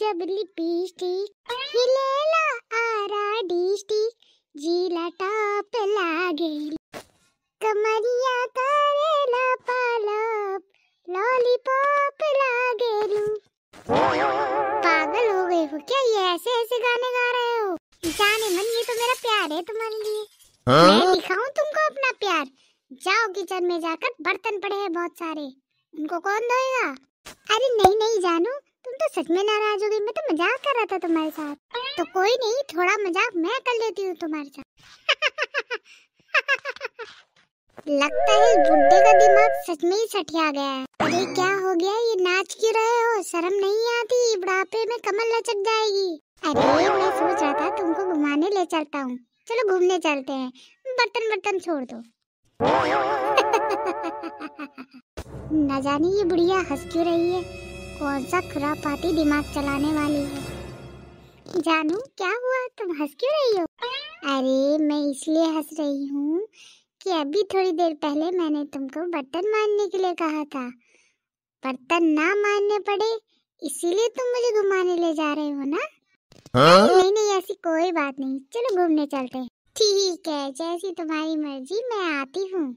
जबली पीस्टी हिलेला आरा डिस्टी जीला टॉप लागे कमरिया करेला पालप लॉलीपॉप लागे पागल हो गए हो क्या ये ऐसे ऐसे गाने गा रहे हो जाने मन ये तो मेरा प्यार है तुम्हारे लिए हाँ? मैं दिखाऊं तुमको अपना प्यार जाओ किचन में जाकर बर्तन पड़े हैं बहुत सारे उनको कौन धोएगा अरे नहीं नहीं जानू सच में नाराज हो गई मैं तो मजाक कर रहा था तुम्हारे साथ तो कोई नहीं थोड़ा मजाक मैं कर लेती हूँ तुम्हारे साथ लगता है बुड्ढे का दिमाग सच में ही सटिया गया है अरे क्या हो गया ये नाच क्यों रहे हो शर्म नहीं आती बुढ़ापे में कमल लचक जाएगी अरे मैं सोच रहा था तुमको घुमाने ले चलता हूँ चलो घूमने चलते हैं बर्तन बर्तन छोड़ दो न जाने ये बुढ़िया हंस क्यों रही है कौन कौजा खुरापाती दिमाग चलाने वाली है जानू क्या हुआ तुम हंस क्यों रही हो अरे मैं इसलिए हंस रही हूँ कि अभी थोड़ी देर पहले मैंने तुमको बर्तन मारने के लिए कहा था बर्तन ना मारने पड़े इसीलिए तुम मुझे घुमाने ले जा रहे हो ना हाँ? नहीं नहीं ऐसी कोई बात नहीं चलो घूमने चलते ठीक है जैसी तुम्हारी मर्जी मैं आती हूँ